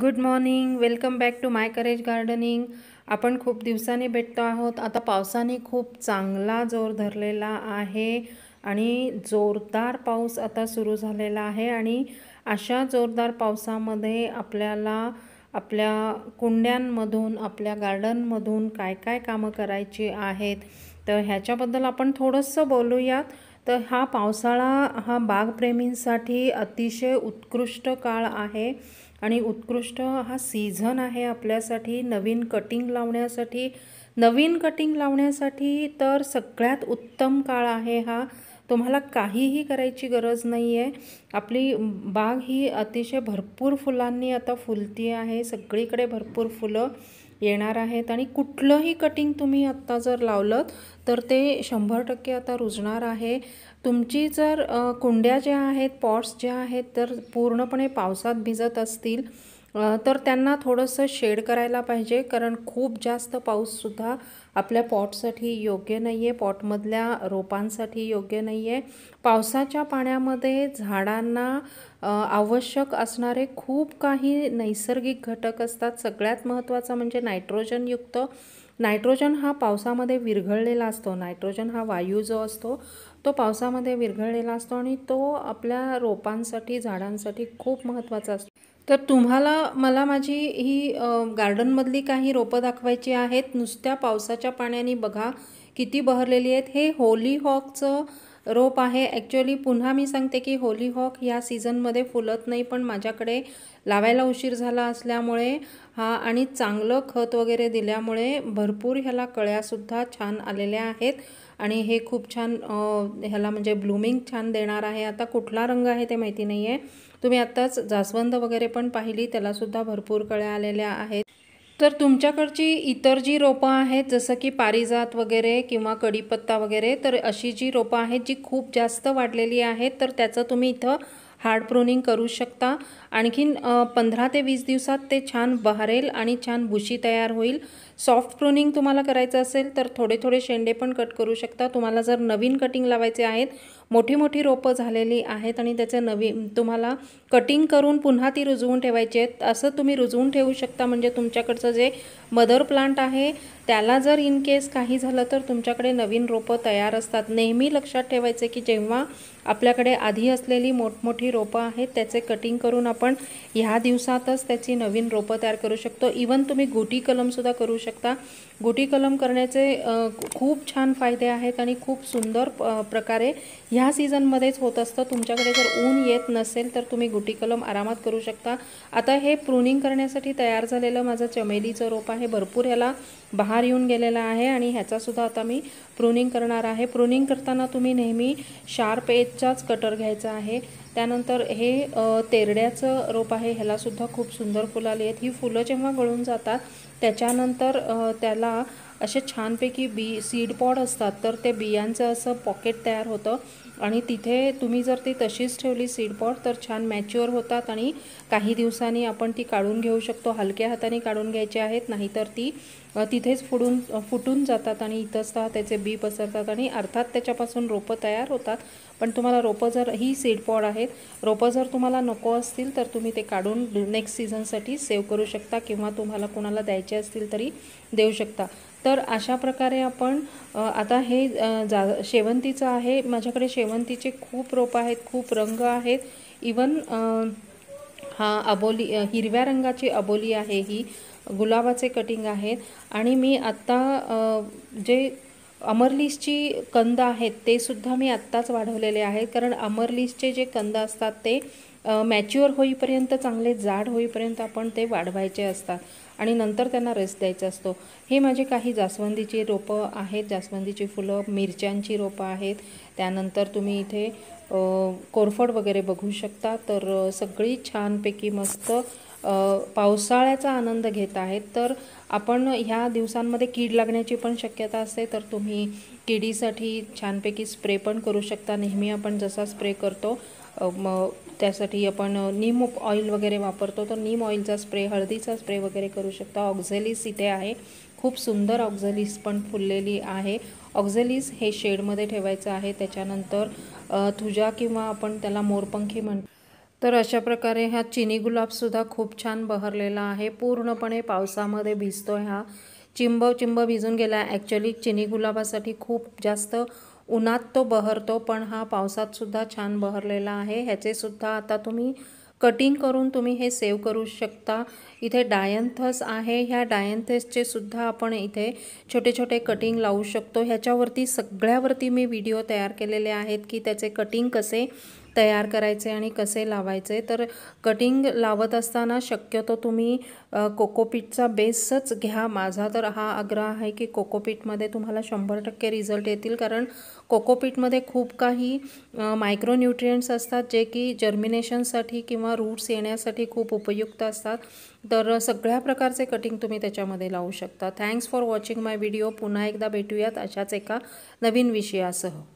good morning welcome back to my courage gardening आपण खूप दिवसांनी भेटतो आहोत आता पावसाने खूप चांगला जोर धरलेला आहे आणि जोरदार पाऊस आता सुरू झालेला आहे आणि अशा जोरदार पावसामध्ये आपल्याला आपल्या कुंड्यांमधून आपल्या गार्डनमधून काय काय कामं करायची आहेत तर ह्याच्याबद्दल आपण थोडंसं बोलूयात तर हा पावसाळा हा बागप्रेमींसाठी अतिशय उत्कृष्ट काळ आहे आणि उत्कृष्ट हा सीझन आहे आपल्यासाठी नवीन कटिंग लावण्यासाठी नवीन कटिंग लावण्यासाठी तर सगळ्यात उत्तम काळ आहे हा तुम्हाला काहीही करायची गरज नाही आहे आपली बाग ही अतिशय भरपूर फुलांनी आता फुलती आहे सगळीकडे भरपूर फुलं येणार आहेत आणि कुठलंही कटिंग तुम्ही आत्ता जर लावलं तर ते शंभर टक्के आता रुजणार आहे तुमची जर कुंड्या ज्या आहेत पॉट्स ज्या आहेत तर पूर्णपणे पावसात भिजत असतील तर त्यांना थोडंसं शेड करायला पाहिजे कारण खूप जास्त पाऊससुद्धा आपल्या पॉटसाठी योग्य नाही आहे पॉटमधल्या रोपांसाठी योग्य नाही आहे पावसाच्या पाण्यामध्ये झाडांना आवश्यक असणारे खूप काही नैसर्गिक घटक असतात सगळ्यात महत्त्वाचा म्हणजे नायट्रोजनयुक्त नायट्रोजन हा पावसामध्ये विरघळलेला असतो नायट्रोजन हा वायू जो असतो तो पावसामध्ये विरघळलेला असतो आणि तो आपल्या रोपांसाठी झाडांसाठी खूप महत्त्वाचा असतो तर तुम्हाला मला माझी ही गार्डनमधली काही रोपं दाखवायची आहेत नुसत्या पावसाच्या पाण्याने बघा किती बहरलेली आहेत हे होली हॉकचं रोप आहे ॲक्च्युली पुन्हा मी सांगते की होली हॉक या सीझनमध्ये फुलत नाही पण माझ्याकडे लावायला उशीर झाला असल्यामुळे हा आणि चांगलं खत वगैरे दिल्यामुळे भरपूर ह्याला कळ्यासुद्धा छान आलेल्या आहेत आणि हे खूप छान ह्याला म्हणजे ब्लूमिंग छान देणार आहे आता कुठला रंग आहे ते माहिती नाही आहे तुम्ही आत्ताच जास्वंद वगैरे पण पाहिली त्यालासुद्धा भरपूर कळ्या आलेल्या आहेत तर तुमच्याकडची इतर जी रोपं आहेत जसं की पारिजात वगैरे किंवा कडीपत्ता वगैरे तर अशी जी रोपं आहेत जी खूप जास्त वाढलेली आहेत तर त्याचं तुम्ही इथं हार्ड प्रोनिंग करू शकता आणखीन पंधरा ते वीस दिवसात ते छान बहरेल आणि छान भुशी तयार होईल सॉफ्ट प्रोनिंग तुम्हाला करायचं असेल तर थोडे थोडे शेंडे पण कट करू शकता तुम्हाला जर नवीन कटिंग लावायचे आहेत मोठी मोठी रोपं झालेली आहेत आणि त्याचं नवीन तुम्हाला कटिंग करून पुन्हा ती रुजवून ठेवायची आहेत असं तुम्ही रुजवून ठेवू शकता म्हणजे तुमच्याकडचं जे मदर प्लांट आहे त्याला जर इन केस काही झालं तर तुमच्याकडे नवीन रोपं तयार असतात नेहमी लक्षात ठेवायचे की जेव्हा आपल्याकडे आधी असलेली मोठमोठी रोपं आहेत त्याचे कटिंग करून आपण ह्या दिवसातच त्याची नवीन रोपं तयार करू शकतो इवन तुम्ही गुटी कलमसुद्धा करू शकता गुटी कलम करण्याचे खूप छान फायदे आहेत आणि खूप सुंदर प्रकारे ह्या सीझनमध्येच होत असतं तुमच्याकडे जर ऊन येत नसेल तर तुम्ही गुटी कलम आरामात करू शकता आता हे प्रुनिंग करण्यासाठी तयार झालेलं माझं चमेलीचं रोप आहे भरपूर ह्याला बाहेर येऊन गेलेला आहे आणि ह्याचासुद्धा आता मी प्रुनिंग करणार आहे प्रुनिंग करताना तुम्ही नेहमी शार्प एजचाच कटर घ्यायचा आहे त्यानंतर हे तेरड्याचं रोप आहे ह्यालासुद्धा खूप सुंदर फुलं आली आहेत ही फुलं जेव्हा गळून जातात त्याच्यानंतर त्याला असे छानपैकी बी सीड पॉड असतात तर ते बियांचं असं पॉकेट तयार होतं आणि तिथे तुम्ही जर ती तशीच ठेवली सीड पॉड तर छान मॅच्युअर होतात आणि काही दिवसांनी आपण ती काढून घेऊ शकतो हलक्या हाताने काढून घ्यायची आहेत नाहीतर ती तिथेच फुडून फुटून जातात आणि इथंच त्याचे बी पसरतात आणि अर्थात त्याच्यापासून रोपं तयार होतात पण तुम्हाला रोपं जर ही सीड पॉड आहेत रोपं जर तुम्हाला नको असतील तर तुम्ही ते काढून नेक्स्ट सीझनसाठी सेव्ह करू शकता किंवा तुम्हाला कोणाला द्यायचे असतील तरी देऊ शकता तर अशा प्रकारे आपण आता हे जा शेवंतीचं आहे माझ्याकडे शेवंतीचे खूप रोपं आहेत खूप रंग आहेत इवन हा अबोली हिरव्या रंगाची अबोली आहे ही गुलाबाचे कटिंग आहेत आणि मी आत्ता जे अमरलीसची कंद आहेत ते सुद्धा मी आत्ताच वाढवलेले आहेत कारण अमरलीसचे जे कंद असतात ते मॅच्युअर होईपर्यंत चांगले जाड होईपर्यंत आपण ते वाढवायचे असतात आणि नंतर त्यांना रस द्यायचा असतो हे माझे काही जास्वंदीची रोपं आहेत जास्वंदीची फुलं मिरच्यांची रोपं आहेत त्यानंतर तुम्ही इथे कोरफड वगैरे बघू शकता तर सगळी छानपैकी मस्त पावसाळ्याचा आनंद घेत आहेत तर आपण ह्या दिवसांमध्ये कीड लागण्याची पण शक्यता असते तर तुम्ही किडीसाठी छानपैकी स्प्रे पण करू शकता नेहमी आपण जसा स्प्रे करतो मग त्यासाठी आपण नीम ऑइल वगैरे वापरतो तर नीम ऑइलचा स्प्रे हळदीचा स्प्रे वगैरे करू शकता ऑक्झेलिस इथे आहे खूप सुंदर ऑक्झेलिस पण फुललेली आहे ऑक्झेलिस हे शेडमध्ये ठेवायचं आहे त्याच्यानंतर तुझ्या किंवा आपण त्याला मोरपंखी म्हण तर अशा प्रकारे हा चिनी गुलाबसुद्धा खूप छान बहरलेला आहे पूर्णपणे पावसामध्ये भिजतो हा चिंब चिंब भिजून गेला ॲक्च्युली चिनी गुलाबासाठी खूप जास्त उन्हात तो बहरतो पण हा पावसातसुद्धा छान बहरलेला आहे ह्याचेसुद्धा आता तुम्ही कटिंग करून तुम्ही हे सेव्ह करू शकता इथे डायंथस आहे ह्या डायंथसचे सुद्धा आपण इथे छोटे छोटे कटिंग लावू शकतो ह्याच्यावरती सगळ्यावरती मी व्हिडिओ तयार केलेले आहेत की त्याचे कटिंग कसे तयार करायचे आणि कसे लावायचे तर कटिंग लावत असताना शक्यतो तुम्ही कोकोपीटचा बेसच घ्या माझा तर हा आग्रह आहे की कोकोपीटमध्ये तुम्हाला शंभर टक्के रिझल्ट येतील कारण कोकोपीटमध्ये खूप काही मायक्रोन्युट्रियंट्स असतात जे की जर्मिनेशनसाठी किंवा रूट्स येण्यासाठी खूप उपयुक्त असतात तर सगळ्या प्रकारचे कटिंग तुम्ही त्याच्यामध्ये लावू शकता thanks for watching my video पुन्हा एकदा भेटूयात अशाच एका नवीन विषयासह